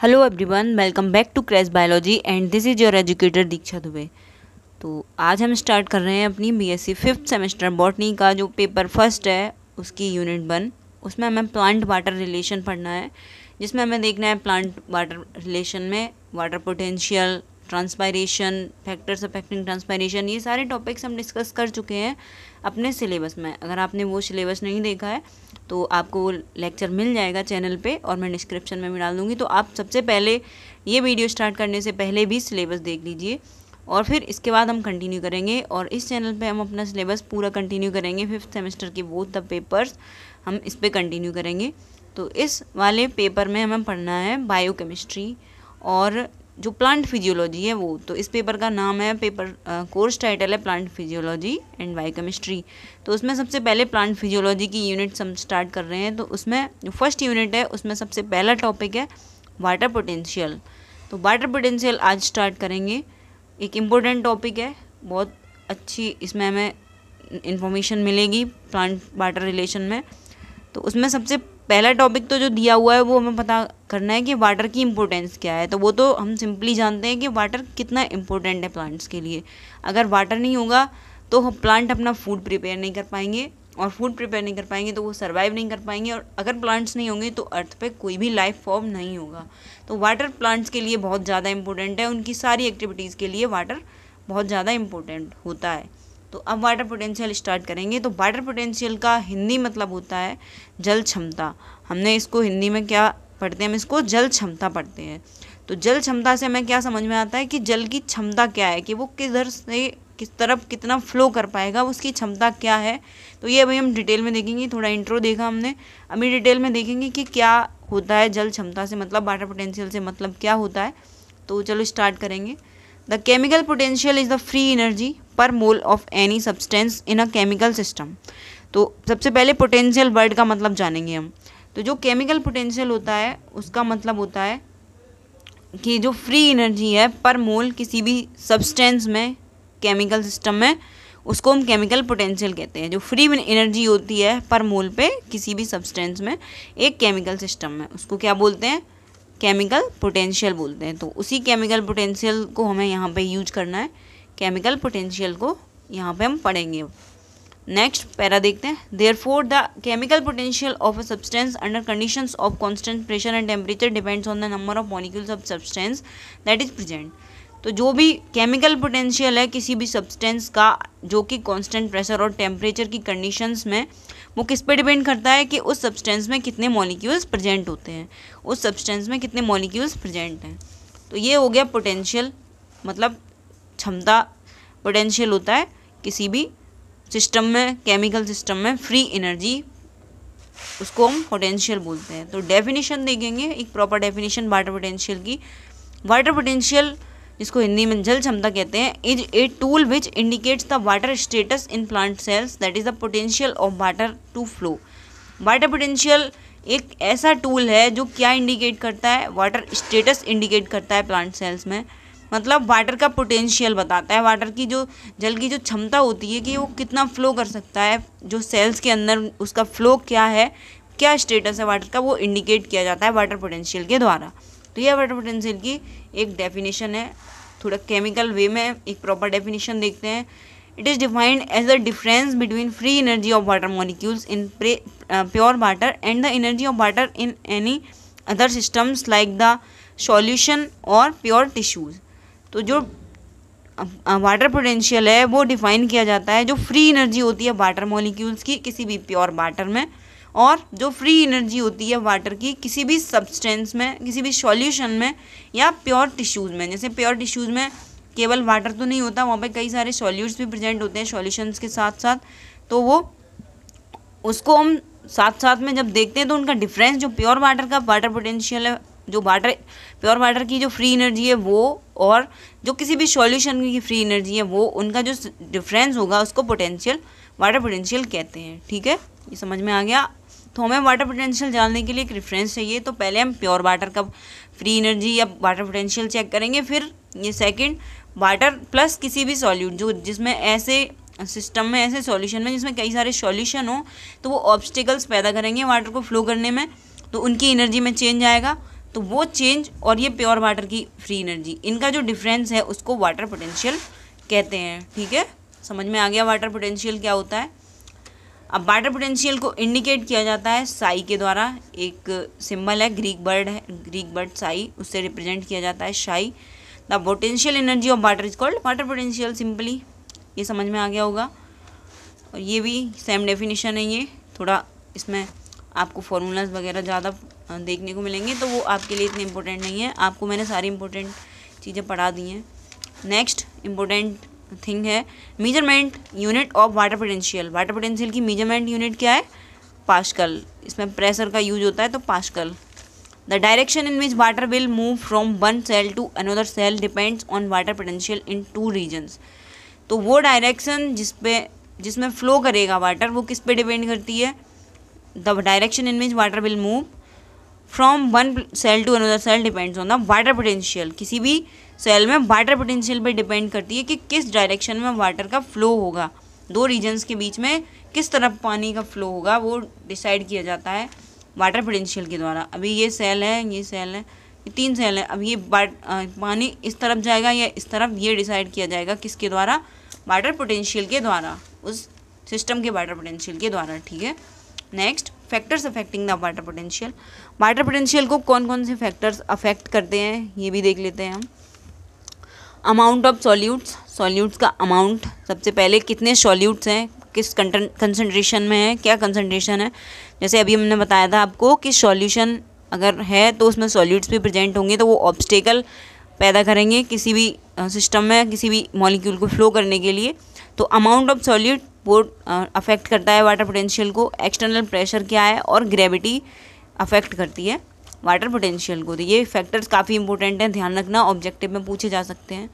hello everyone welcome back to crash biology and this is your educator Diksha Dubey तो आज हम start कर रहे हैं अपनी बीएससी फिफ्थ सेमेस्टर बॉटनी का जो पेपर फर्स्ट है उसकी यूनिट वन उसमें हमें प्लांट वाटर रिलेशन पढ़ना है जिसमें हमें देखना है प्लांट वाटर रिलेशन में water potential transpiration factors affecting transpiration ये सारे टॉपिक्स हम डिस्कस कर चुके हैं अपने सिलेबस में अगर आपने वो सिलेबस नहीं देखा है तो आपको वो लेक्चर मिल जाएगा चैनल पे और मैं डिस्क्रिप्शन में भी डाल दूँगी तो आप सबसे पहले ये वीडियो स्टार्ट करने से पहले भी सिलेबस देख लीजिए और फिर इसके बाद हम कंटिन्यू करेंगे और इस चैनल पे हम अपना सिलेबस पूरा कंटिन्यू करेंगे फिफ्थ सेमेस्टर के बोथ द पेपर्स हम इस पर कंटिन्यू करेंगे तो इस वाले पेपर में हमें पढ़ना है बायोकेमिस्ट्री और जो प्लांट फिजियोलॉजी है वो तो इस पेपर का नाम है पेपर कोर्स टाइटल है प्लांट फिजियोलॉजी एंड बायोकेमिस्ट्री तो उसमें सबसे पहले प्लांट फिजियोलॉजी की यूनिट हम स्टार्ट कर रहे हैं तो उसमें जो फर्स्ट यूनिट है उसमें सबसे पहला टॉपिक है वाटर पोटेंशियल तो वाटर पोटेंशियल आज स्टार्ट करेंगे एक इम्पोर्टेंट टॉपिक है बहुत अच्छी इसमें हमें इंफॉर्मेशन मिलेगी प्लांट वाटर रिलेशन में तो उसमें सबसे पहला टॉपिक तो जो दिया हुआ है वो हमें पता करना है कि वाटर की इम्पोर्टेंस क्या है तो वो तो हम सिंपली जानते हैं कि वाटर कितना इम्पोर्टेंट है प्लांट्स के लिए अगर वाटर नहीं होगा तो हम प्लांट अपना फूड प्रिपेयर नहीं कर पाएंगे और फूड प्रिपेयर नहीं कर पाएंगे तो वो सर्वाइव नहीं कर पाएंगे और अगर प्लांट्स नहीं होंगे तो अर्थ पे कोई भी लाइफ फॉर्म नहीं होगा तो वाटर प्लांट्स के लिए बहुत ज़्यादा इंपॉर्टेंट है उनकी सारी एक्टिविटीज़ के लिए वाटर बहुत ज़्यादा इम्पोर्टेंट होता है तो अब वाटर पोटेंशियल स्टार्ट करेंगे तो वाटर पोटेंशियल का हिंदी मतलब होता है जल क्षमता हमने इसको हिंदी में क्या पढ़ते हैं हम इसको जल क्षमता पढ़ते हैं तो जल क्षमता से हमें क्या समझ में आता है कि जल की क्षमता क्या है कि वो किधर से किस तरफ कितना फ्लो कर पाएगा उसकी क्षमता क्या है तो ये अभी हम डिटेल में देखेंगे थोड़ा इंट्रो देखा हमने अभी डिटेल में देखेंगे कि क्या होता है जल क्षमता से मतलब वाटर पोटेंशियल से मतलब क्या होता है तो चलो स्टार्ट करेंगे the chemical potential is the free energy per mole of any substance in a chemical system तो सबसे पहले पोटेंशियल वर्ड का मतलब जानेंगे हम तो जो केमिकल पोटेंशियल होता है उसका मतलब होता है कि जो फ्री एनर्जी है पर मोल किसी भी सब्सटेंस में केमिकल सिस्टम में उसको हम केमिकल पोटेंशियल कहते हैं जो फ्री एनर्जी होती है पर मोल पे किसी भी सब्सटेंस में एक केमिकल सिस्टम में उसको क्या बोलते हैं केमिकल पोटेंशियल बोलते हैं तो उसी केमिकल पोटेंशियल को हमें यहाँ पे यूज करना है केमिकल पोटेंशियल को यहाँ पे हम पढ़ेंगे नेक्स्ट पैरा देखते हैं therefore the chemical potential of a substance under conditions of constant pressure and temperature depends on the number of molecules of substance that is present तो जो भी केमिकल पोटेंशियल है किसी भी सब्सटेंस का जो कि कांस्टेंट प्रेशर और टेम्परेचर की कंडीशंस में वो किस पे डिपेंड करता है कि उस सब्सटेंस में कितने मॉलिक्यूल्स प्रेजेंट होते हैं उस सब्सटेंस में कितने मॉलिक्यूल्स प्रेजेंट हैं तो ये हो गया पोटेंशियल मतलब क्षमता पोटेंशियल होता है किसी भी सिस्टम में केमिकल सिस्टम में फ्री एनर्जी उसको हम पोटेंशियल बोलते हैं तो डेफिनेशन देखेंगे एक प्रॉपर डेफिनेशन वाटर पोटेंशियल की वाटर पोटेंशियल जिसको हिंदी में जल क्षमता कहते हैं is a tool which indicates the water status in plant cells that is the potential of water to flow water potential एक ऐसा टूल है जो क्या इंडिकेट करता है वाटर स्टेटस इंडिकेट करता है प्लांट सेल्स में मतलब वाटर का पोटेंशियल बताता है वाटर की जो जल की जो क्षमता होती है कि वो कितना फ्लो कर सकता है जो सेल्स के अंदर उसका फ्लो क्या है क्या स्टेटस है वाटर का वो इंडिकेट किया जाता है वाटर पोटेंशियल के द्वारा तो ये वाटर पोटेंशियल की एक डेफिनेशन है थोड़ा केमिकल वे में एक प्रॉपर डेफिनेशन देखते हैं it is defined as the difference between free energy of water molecules in pure water and the energy of water in any other systems like the solution और pure tissues तो जो water uh, potential uh, है वो define किया जाता है जो free energy होती है वाटर मॉलिक्यूल्स की किसी भी प्योर वाटर में और जो फ्री एनर्जी होती है वाटर की किसी भी सब्सटेंस में किसी भी सॉल्यूशन में या प्योर टिश्यूज़ में जैसे प्योर टिश्यूज़ में केवल वाटर तो नहीं होता वहाँ पे कई सारे सॉल्यूट्स भी प्रेजेंट होते हैं सॉल्यूशंस के साथ साथ तो वो उसको हम साथ साथ में जब देखते हैं तो उनका डिफरेंस जो प्योर वाटर का वाटर पोटेंशियल है जो वाटर प्योर वाटर की जो फ्री एनर्जी है वो और जो किसी भी सॉल्यूशन की फ्री एनर्जी है वो उनका जो डिफरेंस होगा उसको पोटेंशियल वाटर पोटेंशियल कहते हैं ठीक है ये समझ में आ गया तो हमें वाटर पोटेंशियल जानने के लिए एक रेफरेंस चाहिए तो पहले हम प्योर वाटर का फ्री एनर्जी या वाटर पोटेंशियल चेक करेंगे फिर ये सेकेंड वाटर प्लस किसी भी सॉल्यूट जो जिसमें ऐसे सिस्टम में ऐसे सॉल्यूशन में जिसमें कई सारे सॉल्यूशन हो तो वो ऑब्स्टिकल्स पैदा करेंगे वाटर को फ्लो करने में तो उनकी एनर्जी में चेंज आएगा तो वो चेंज और ये प्योर वाटर की फ्री एनर्जी इनका जो डिफरेंस है उसको वाटर पोटेंशियल कहते हैं ठीक है समझ में आ गया वाटर पोटेंशियल क्या होता है अब वाटर पोटेंशियल को इंडिकेट किया जाता है साई के द्वारा एक सिंबल है ग्रीक बर्ड है ग्रीक बर्ड साई उससे रिप्रेजेंट किया जाता है psi the potential energy of water is called water potential simply ये समझ में आ गया होगा और ये भी सेम डेफिनेशन है ये थोड़ा इसमें आपको फॉर्मूलाज वगैरह ज़्यादा देखने को मिलेंगे तो वो आपके लिए इतने इम्पोर्टेंट नहीं है आपको मैंने सारी इम्पोर्टेंट चीज़ें पढ़ा दी हैं नेक्स्ट इम्पोर्टेंट थिंग है measurement unit of water potential water potential की मीजरमेंट यूनिट क्या है पास्कल इसमें प्रेशर का यूज होता है तो pascal the direction in which water will move from one cell to another cell depends on water potential in two regions तो वो डायरेक्शन जिस पे जिसमें फ्लो करेगा वाटर वो किस पे डिपेंड करती है the direction in which water will move from one cell to another cell depends on the water potential किसी भी सेल में वाटर पोटेंशियल पे डिपेंड करती है कि किस डायरेक्शन में वाटर का फ्लो होगा दो रीजन्स के बीच में किस तरफ पानी का फ्लो होगा वो डिसाइड किया जाता है वाटर पोटेंशियल के द्वारा अभी ये सेल है ये सेल है ये तीन सेल है अब ये पानी इस तरफ जाएगा या इस तरफ ये डिसाइड किया जाएगा किसके द्वारा वाटर पोटेंशियल के द्वारा उस सिस्टम के वाटर पोटेंशियल के द्वारा ठीक है next factors affecting the water potential water potential को कौन कौन से फैक्टर्स अफेक्ट करते हैं ये भी देख लेते हैं हम अमाउंट ऑफ सॉल्यूट्स सॉल्यूट्स का अमाउंट सबसे पहले कितने सॉल्यूट्स हैं किस कंसनट्रेशन में है क्या कंसनट्रेशन है जैसे अभी हमने बताया था आपको कि सॉल्यूशन अगर है तो उसमें सॉल्यूट्स भी प्रेजेंट होंगे तो वो ऑब्स्टेकल पैदा करेंगे किसी भी सिस्टम में किसी भी मॉलिक्यूल को फ्लो करने के लिए तो अमाउंट ऑफ सॉल्यूट वो अफेक्ट uh, करता है वाटर पोटेंशियल को एक्सटर्नल प्रेशर क्या है और ग्रेविटी अफेक्ट करती है वाटर पोटेंशियल को तो ये फैक्टर्स काफ़ी इंपॉर्टेंट हैं ध्यान रखना ऑब्जेक्टिव में पूछे जा सकते हैं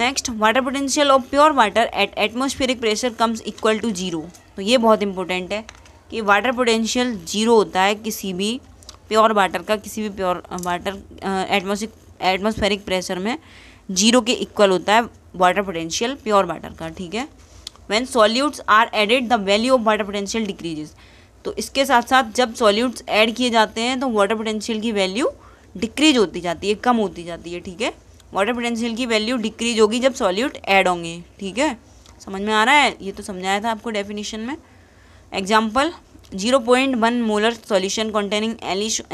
next water potential of pure water at atmospheric pressure comes equal to zero तो ये बहुत इंपॉर्टेंट है कि वाटर पोटेंशियल जीरो होता है किसी भी प्योर वाटर का किसी भी प्योर वाटर एटमोसिक एटमोस्फेरिक प्रेशर में जीरो के इक्वल होता है वाटर पोटेंशियल प्योर वाटर का ठीक है when solutes are added the value of water potential decreases तो इसके साथ साथ जब सॉल्यूट्स ऐड किए जाते हैं तो वाटर पोटेंशियल की वैल्यू डिक्रीज होती जाती है कम होती जाती है ठीक है वाटर पोटेंशियल की वैल्यू डिक्रीज होगी जब सॉल्यूट ऐड होंगे ठीक है समझ में आ रहा है ये तो समझाया था आपको डेफिनेशन में example zero point one molar solution containing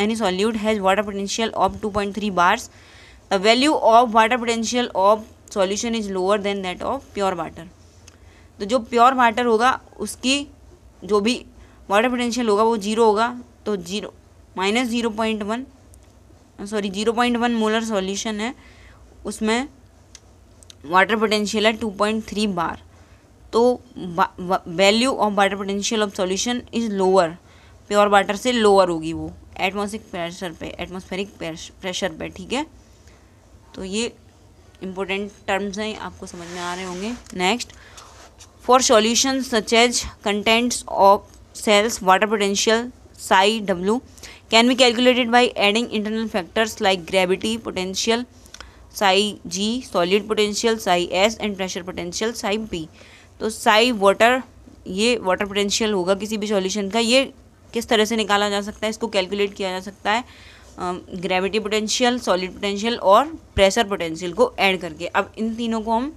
any solute has water potential of two point three bars the value of water potential of solution is lower than that of pure water तो जो pure water होगा उसकी जो भी water potential होगा वो zero होगा तो zero minus zero point one sorry zero point one molar solution है उसमें वाटर पोटेंशियल है टू पॉइंट थ्री बार तो value of water potential of solution is lower pure water से लोअर होगी वो एटमोसफिक प्रेशर पे एटमोस्फेरिक प्रेशर पे ठीक है तो ये इम्पोर्टेंट टर्म्स हैं आपको समझ में आ रहे होंगे next for solution such as contents of cells water potential psi W can be calculated by adding internal factors like gravity potential psi G solid potential psi S and pressure potential psi P तो psi water ये water potential होगा किसी भी solution का ये किस तरह से निकाला जा सकता है इसको कैलकुलेट किया जा सकता है ग्रेविटी पोटेंशियल सॉलिड पोटेंशियल और प्रेशर पोटेंशियल को ऐड करके अब इन तीनों को हम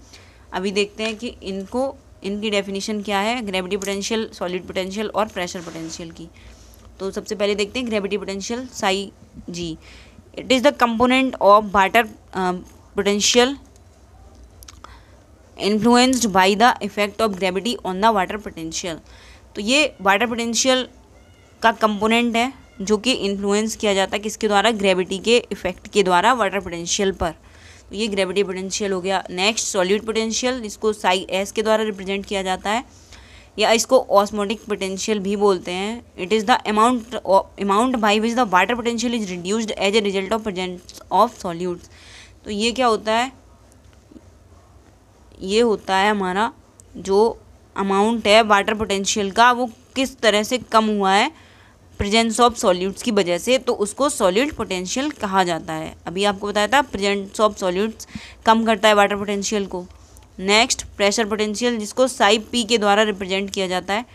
अभी देखते हैं कि इनको इनकी डेफिनेशन क्या है ग्रेविटी पोटेंशियल सॉलिड पोटेंशियल और प्रेशर पोटेंशियल की तो सबसे पहले देखते हैं gravity potential psi G it is the component of water potential influenced by the effect of gravity on the water potential तो ये वाटर पोटेंशियल का कंपोनेंट है जो कि इन्फ्लुएंस किया जाता है किसके द्वारा ग्रेविटी के इफेक्ट के द्वारा वाटर पोटेंशियल पर तो ये ग्रेविटी पोटेंशियल हो गया नेक्स्ट सॉल्यूट पोटेंशियल इसको साई एस के द्वारा रिप्रेजेंट किया जाता है या इसको ऑस्मोटिक पोटेंशियल भी बोलते हैं it is the amount amount by which the water potential is reduced as a result of present of solute तो ये क्या होता है ये होता है हमारा जो अमाउंट है वाटर पोटेंशियल का वो किस तरह से कम हुआ है प्रेजेंस ऑफ सॉल्यूट्स की वजह से तो उसको सॉल्यूट पोटेंशियल कहा जाता है अभी आपको बताया था प्रेजेंस ऑफ सॉल्यूट्स कम करता है वाटर पोटेंशियल को नेक्स्ट प्रेशर पोटेंशियल जिसको साइप पी के द्वारा रिप्रेजेंट किया जाता है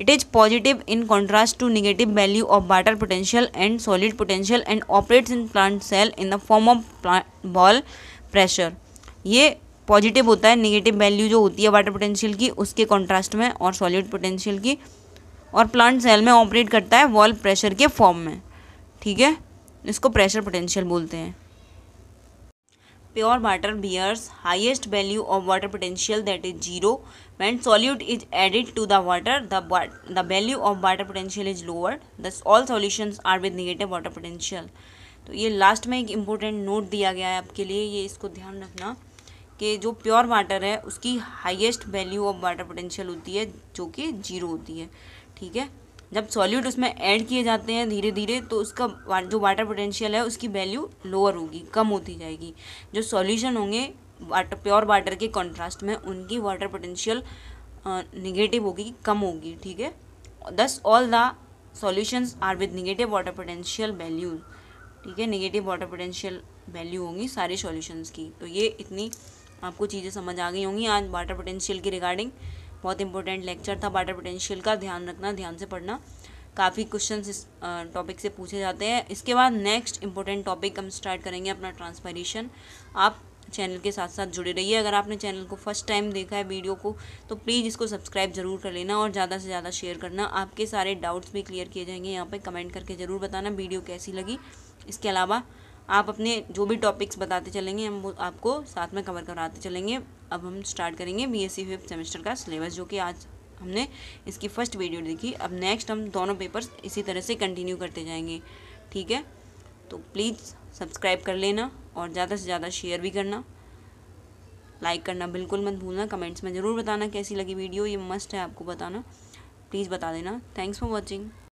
it is positive in contrast to negative value of water potential and solid potential and operates in plant cell in the form of ball pressure ये positive होता है negative value जो होती है वाटर पोटेंशियल की उसके कॉन्ट्रास्ट में और सॉलिड पोटेंशियल की और प्लांट सेल में ऑपरेट करता है वॉल प्रेशर के फॉर्म में ठीक है इसको प्रेशर पोटेंशियल बोलते हैं pure water bears highest value of water potential that is zero when solute is added to the water the value of water potential is lower thus all all are with with water potential तो ये last में एक important note दिया गया है आपके लिए ये इसको ध्यान रखना कि जो प्योर वाटर है उसकी highest value of water potential होती है जो कि जीरो होती है ठीक है जब सॉल्यूट उसमें ऐड किए जाते हैं धीरे धीरे तो उसका जो वाटर पोटेंशियल है उसकी वैल्यू लोअर होगी कम होती जाएगी जो सॉल्यूशन होंगे वाटर प्योर वाटर के कंट्रास्ट में उनकी वाटर पोटेंशियल निगेटिव होगी कम होगी ठीक है thus all the solutions are with negative water potential value ठीक है निगेटिव वाटर पोटेंशियल वैल्यू होंगी सारे सॉल्यूशंस की तो ये इतनी आपको चीज़ें समझ आ गई होंगी आज वाटर पोटेंशियल की रिगार्डिंग बहुत इंपॉर्टेंट लेक्चर था वाटर पोटेंशियल का ध्यान रखना ध्यान से पढ़ना काफ़ी क्वेश्चन इस टॉपिक से पूछे जाते हैं इसके बाद नेक्स्ट इंपॉर्टेंट टॉपिक हम स्टार्ट करेंगे अपना ट्रांसपेरेशन आप चैनल के साथ साथ जुड़े रहिए अगर आपने चैनल को फर्स्ट टाइम देखा है वीडियो को तो प्लीज़ इसको सब्सक्राइब ज़रूर कर लेना और ज़्यादा से ज़्यादा शेयर करना आपके सारे डाउट्स भी क्लियर किए जाएंगे यहाँ पर कमेंट करके ज़रूर बताना वीडियो कैसी लगी इसके अलावा आप अपने जो भी टॉपिक्स बताते चलेंगे हम वो आपको साथ में कवर कराते चलेंगे अब हम स्टार्ट करेंगे बी एस सेमेस्टर का सिलेबस जो कि आज हमने इसकी फर्स्ट वीडियो देखी अब नेक्स्ट हम दोनों पेपर्स इसी तरह से कंटिन्यू करते जाएंगे ठीक है तो प्लीज़ सब्सक्राइब कर लेना और ज़्यादा से ज़्यादा शेयर भी करना लाइक करना बिल्कुल मत भूलना कमेंट्स में ज़रूर बताना कैसी लगी वीडियो ये मस्ट है आपको बताना प्लीज़ बता देना थैंक्स फॉर वॉचिंग